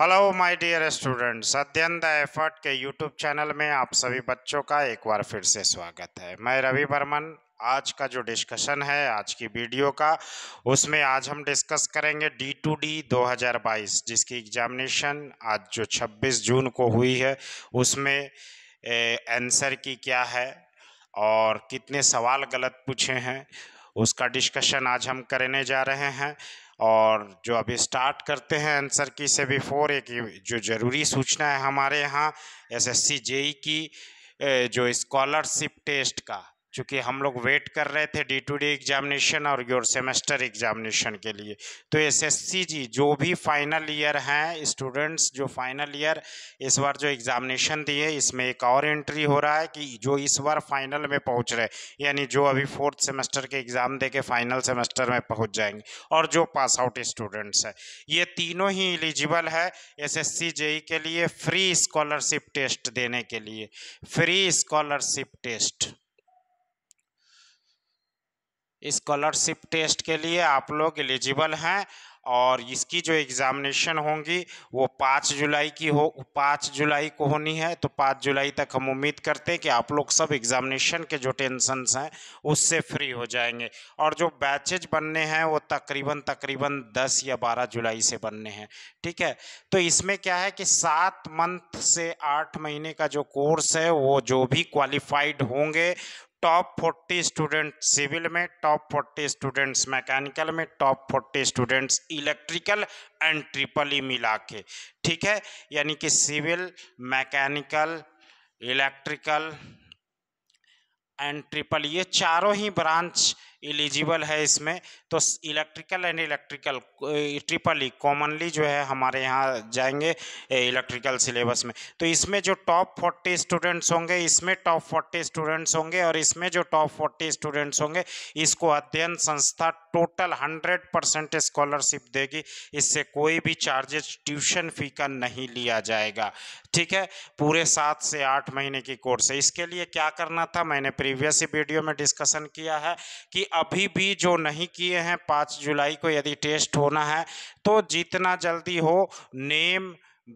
hello my dear students Adhyayan the effort के YouTube channel में आप सभी बच्चों का एक बार फिर से स्वागत है मैं रवि बर्मन आज का जो डिस्कशन है आज की वीडियो का उसमें आज हम डिस्कस करेंगे डी टू डी दो जिसकी एग्जामिनेशन आज जो 26 जून को हुई है उसमें आंसर की क्या है और कितने सवाल गलत पूछे हैं उसका डिस्कशन आज हम करने जा रहे हैं और जो अभी स्टार्ट करते हैं आंसर की से बिफोर एक जो ज़रूरी सूचना है हमारे यहाँ एसएससी जेई e की जो स्कॉलरशिप टेस्ट का चूँकि हम लोग वेट कर रहे थे डी टू डी एग्जामिनेशन और योर सेमेस्टर एग्जामिनेशन के लिए तो एस एस सी जी जो भी फाइनल ईयर हैं स्टूडेंट्स जो फाइनल ईयर इस बार जो एग्जामिनेशन दिए इसमें एक और एंट्री हो रहा है कि जो इस बार फाइनल में पहुंच रहे यानी जो अभी फोर्थ सेमेस्टर के एग्ज़ाम दे के फाइनल सेमेस्टर में पहुँच जाएंगे और जो पास आउट स्टूडेंट्स हैं ये तीनों ही एलिजिबल है एस एस सी जे के लिए फ्री स्कॉलरशिप टेस्ट देने के लिए free scholarship test scholarship test के लिए आप लोग एलिजिबल हैं और इसकी जो एग्ज़ामिनेशन होंगी वो पाँच जुलाई की हो पाँच जुलाई को होनी है तो पाँच जुलाई तक हम उम्मीद करते हैं कि आप लोग सब एग्ज़ामिनेशन के जो टेंशनस हैं उससे फ्री हो जाएंगे और जो बैचेज बनने हैं वो तकरीबन तकरीबन दस या बारह जुलाई से बनने हैं ठीक है तो इसमें क्या है कि सात मंथ से आठ महीने का जो कोर्स है वो जो भी क्वालिफाइड होंगे टॉप फोर्टी स्टूडेंट सिविल में टॉप फोर्टी स्टूडेंट्स मैकेनिकल में top forty students electrical and triple E मिला के ठीक है यानी कि civil mechanical electrical and triple ये चारों ही ब्रांच एलिजिबल है इसमें तो electrical and electrical triple E commonly जो है हमारे यहाँ जाएंगे इलेक्ट्रिकल सिलेबस में तो इसमें जो टॉप फोर्टी स्टूडेंट्स होंगे इसमें टॉप फोर्टी स्टूडेंट्स होंगे और इसमें जो टॉप फोर्टी स्टूडेंट्स होंगे इसको अध्ययन संस्था टोटल हंड्रेड परसेंट स्कॉलरशिप देगी इससे कोई भी चार्जेस ट्यूशन फी का नहीं लिया जाएगा ठीक है पूरे सात से आठ महीने की कोर्स है इसके लिए क्या करना था मैंने प्रीवियस वीडियो में डिस्कशन किया है कि अभी भी जो नहीं किए हैं पाँच जुलाई को यदि टेस्ट होना है तो जितना जल्दी हो name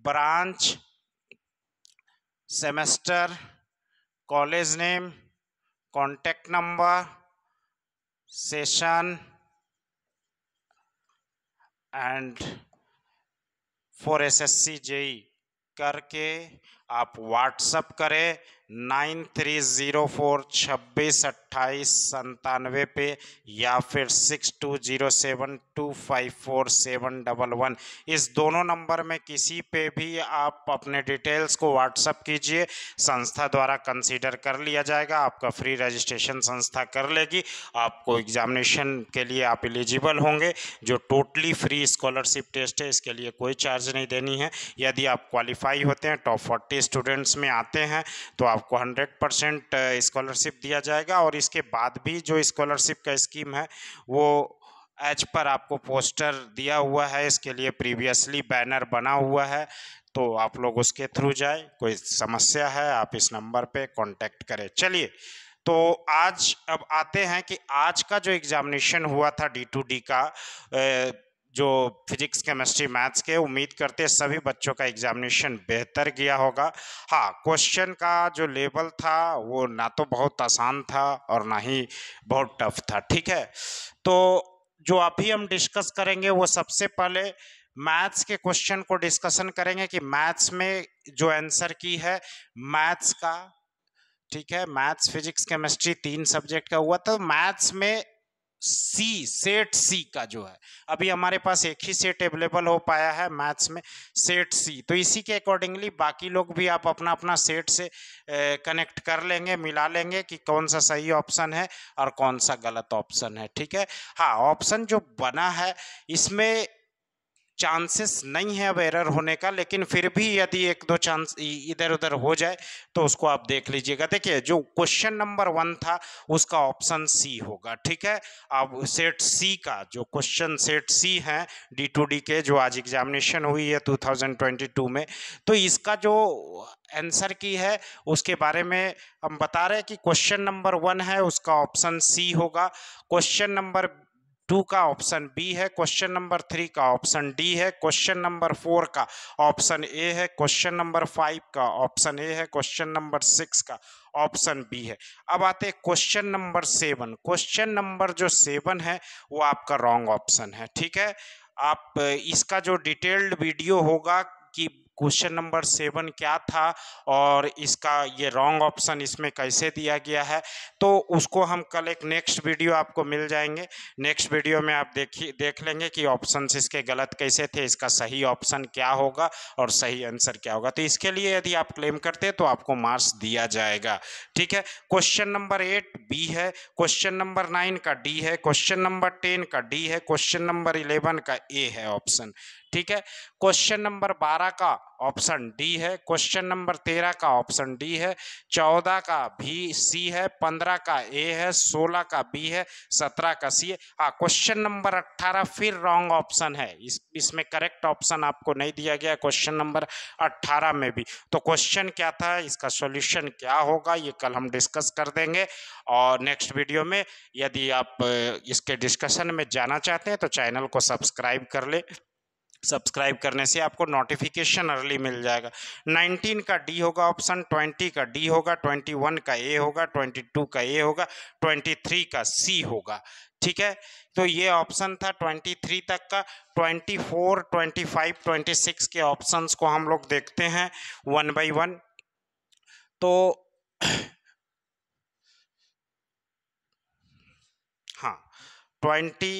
branch semester college name contact number session and for S S C JE करके आप व्हाट्सअप करें नाइन थ्री ज़ीरो फोर छब्बीस अट्ठाईस संतानवे पे या फिर six two zero seven two five four seven double one इस दोनों नंबर में किसी पे भी आप अपने डिटेल्स को व्हाट्सअप कीजिए संस्था द्वारा कंसीडर कर लिया जाएगा आपका फ्री रजिस्ट्रेशन संस्था कर लेगी आपको एग्जामिनेशन के लिए आप एलिजिबल होंगे जो टोटली फ्री स्कॉलरशिप टेस्ट है इसके लिए कोई चार्ज नहीं देनी है यदि आप क्वालिफाई होते हैं टॉप फोर्टी स्टूडेंट्स में आते हैं तो आपको 100 परसेंट इस्कॉलरशिप दिया जाएगा और इसके बाद भी जो इस्कॉलरशिप का स्कीम है वो एच पर आपको पोस्टर दिया हुआ है इसके लिए प्रीवियसली बैनर बना हुआ है तो आप लोग उसके थ्रू जाए कोई समस्या है आप इस नंबर पे कांटेक्ट करें चलिए तो आज अब आते हैं कि आज का जो एग्जामिनेशन हुआ था डी टू डी का जो फिजिक्स केमिस्ट्री मैथ्स के उम्मीद करते सभी बच्चों का एग्जामिनेशन बेहतर गया होगा हाँ क्वेश्चन का जो लेवल था वो ना तो बहुत आसान था और ना ही बहुत टफ था ठीक है तो जो अभी हम डिस्कस करेंगे वो सबसे पहले मैथ्स के क्वेश्चन को डिस्कशन करेंगे कि मैथ्स में जो आंसर की है मैथ्स का ठीक है मैथ्स फिजिक्स केमिस्ट्री तीन सब्जेक्ट का हुआ तो मैथ्स में सी सेट सी का जो है अभी हमारे पास एक ही सेट अवेलेबल हो पाया है मैथ्स में सेट सी तो इसी के अकॉर्डिंगली बाकी लोग भी आप अपना अपना सेट से कनेक्ट कर लेंगे मिला लेंगे कि कौन सा सही ऑप्शन है और कौन सा गलत ऑप्शन है ठीक है हाँ ऑप्शन जो बना है इसमें चांसेस नहीं है अब एरर होने का लेकिन फिर भी यदि एक दो चांस इधर उधर हो जाए तो उसको आप देख लीजिएगा देखिए जो क्वेश्चन नंबर वन था उसका ऑप्शन सी होगा ठीक है अब सेट सी का जो क्वेश्चन सेट सी है डी टू डी के जो आज एग्जामिनेशन हुई है 2022 में तो इसका जो आंसर की है उसके बारे में हम बता रहे हैं कि क्वेश्चन नंबर वन है उसका ऑप्शन सी होगा क्वेश्चन नंबर टू का ऑप्शन बी है क्वेश्चन नंबर थ्री का ऑप्शन डी है क्वेश्चन नंबर फोर का ऑप्शन ए है क्वेश्चन नंबर फाइव का ऑप्शन ए है क्वेश्चन नंबर सिक्स का ऑप्शन बी है अब आते हैं question number seven question number जो सेवन है वो आपका रॉन्ग ऑप्शन है ठीक है आप इसका जो डिटेल्ड वीडियो होगा कि क्वेश्चन नंबर सेवन क्या था और इसका ये रॉन्ग ऑप्शन इसमें कैसे दिया गया है तो उसको हम कल एक नेक्स्ट वीडियो आपको मिल जाएंगे नेक्स्ट वीडियो में आप देखिए देख लेंगे कि ऑप्शन इसके गलत कैसे थे इसका सही ऑप्शन क्या होगा और सही आंसर क्या होगा तो इसके लिए यदि आप क्लेम करते हैं तो आपको मार्क्स दिया जाएगा ठीक है क्वेश्चन नंबर एट बी है क्वेश्चन नंबर नाइन का डी है क्वेश्चन नंबर टेन का डी है क्वेश्चन नंबर इलेवन का ए है ऑप्शन ठीक है क्वेश्चन नंबर बारह का ऑप्शन डी है क्वेश्चन नंबर तेरह का ऑप्शन डी है चौदह का भी सी है पंद्रह का ए है सोलह का बी है सत्रह का सी है हाँ क्वेश्चन नंबर अट्ठारह फिर रॉन्ग ऑप्शन है इस इसमें करेक्ट ऑप्शन आपको नहीं दिया गया क्वेश्चन नंबर अट्ठारह में भी तो क्वेश्चन क्या था इसका सॉल्यूशन क्या होगा ये कल हम डिस्कस कर देंगे और नेक्स्ट वीडियो में यदि आप इसके डिस्कशन में जाना चाहते हैं तो चैनल को सब्सक्राइब कर ले सब्सक्राइब करने से आपको नोटिफिकेशन अर्ली मिल जाएगा 19 का डी होगा ऑप्शन 20 का डी होगा 21 का ए होगा 22 का ए होगा 23 का सी होगा ठीक है तो ये ऑप्शन था 23 तक का 24, 25, 26 के ऑप्शंस को हम लोग देखते हैं वन बाई वन तो हाँ ट्वेंटी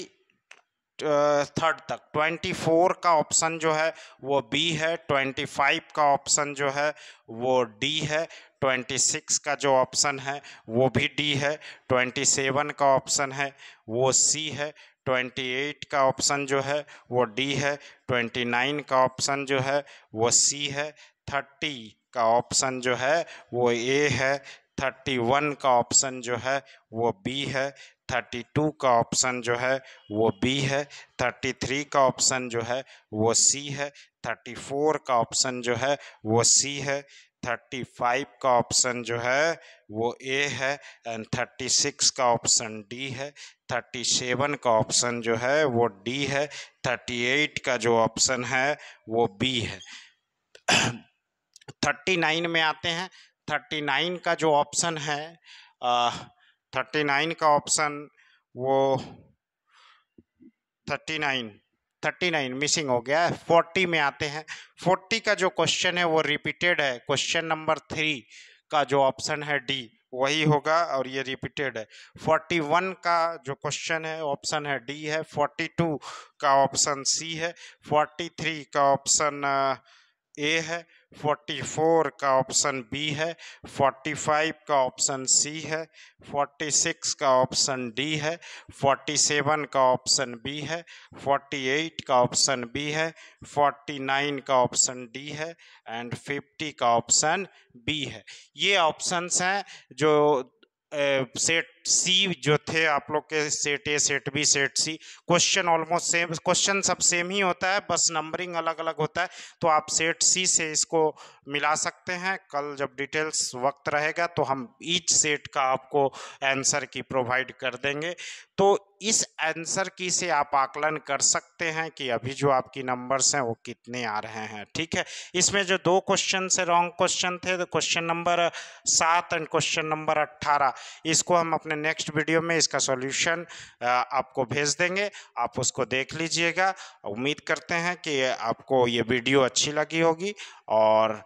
थर्ड तक ट्वेंटी फोर का ऑप्शन जो है वो बी है ट्वेंटी फाइव का ऑप्शन जो है वो डी है ट्वेंटी सिक्स का जो ऑप्शन है वो भी डी है ट्वेंटी सेवन का ऑप्शन है वो सी है ट्वेंटी एट का ऑप्शन जो है वो डी है ट्वेंटी नाइन का ऑप्शन जो है वो सी है थर्टी का ऑप्शन जो है वो ए है थर्टी वन का ऑप्शन जो है वो बी है थर्टी टू का ऑप्शन जो है वो बी है थर्टी थ्री का ऑप्शन जो है वो सी है थर्टी फोर का ऑप्शन जो है वो सी है थर्टी फाइव का ऑप्शन जो है वो ए है एंड थर्टी सिक्स का ऑप्शन डी है थर्टी सेवन का ऑप्शन जो है वो डी है थर्टी एट का जो ऑप्शन है वो बी है थर्टी नाइन में आते हैं थर्टी नाइन का जो ऑप्शन है आ, थर्टी नाइन का ऑप्शन वो thirty nine thirty nine missing हो गया है फोर्टी में आते हैं फोर्टी का जो क्वेश्चन है वो रिपीटेड है क्वेश्चन नंबर थ्री का जो ऑप्शन है डी वही होगा और ये रिपीटेड है फोर्टी वन का जो क्वेश्चन है ऑप्शन है डी है फोर्टी टू का ऑप्शन सी है फोर्टी थ्री का ऑप्शन ए है 44 का ऑप्शन बी है 45 का ऑप्शन सी है 46 का ऑप्शन डी है 47 का ऑप्शन बी है 48 का ऑप्शन बी है 49 का ऑप्शन डी है एंड 50 का ऑप्शन बी है ये ऑप्शंस हैं जो सेट सी जो थे आप लोग के set A set B set C question almost same question सब सेम ही होता है बस नंबरिंग अलग अलग होता है तो आप सेट सी से इसको मिला सकते हैं कल जब डिटेल्स वक्त रहेगा तो हम ईच सेट का आपको आंसर की प्रोवाइड कर देंगे तो इस आंसर की से आप आकलन कर सकते हैं कि अभी जो आपकी नंबर्स हैं वो कितने आ रहे हैं ठीक है इसमें जो दो क्वेश्चन से रॉन्ग क्वेश्चन थे तो क्वेश्चन नंबर सात एंड क्वेश्चन नंबर अट्ठारह इसको हम अपने नेक्स्ट वीडियो में इसका सॉल्यूशन आपको भेज देंगे आप उसको देख लीजिएगा उम्मीद करते हैं कि आपको ये वीडियो अच्छी लगी होगी और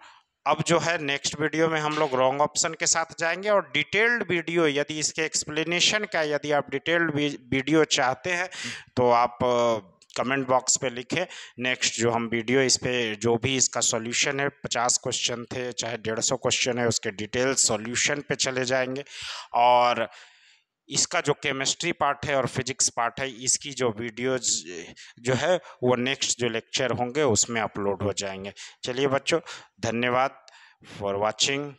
अब जो है नेक्स्ट वीडियो में हम लोग रॉन्ग ऑप्शन के साथ जाएंगे और डिटेल्ड वीडियो यदि इसके एक्सप्लेनेशन का यदि आप डिटेल्ड वीडियो चाहते हैं तो आप कमेंट बॉक्स पे लिखें नेक्स्ट जो हम वीडियो इस पर जो भी इसका सॉल्यूशन है पचास क्वेश्चन थे चाहे डेढ़ सौ क्वेश्चन है उसके डिटेल सॉल्यूशन पे चले जाएंगे और इसका जो केमिस्ट्री पार्ट है और फिजिक्स पार्ट है इसकी जो वीडियोज जो है वो नेक्स्ट जो लेक्चर होंगे उसमें अपलोड हो जाएंगे चलिए बच्चों धन्यवाद फॉर वॉचिंग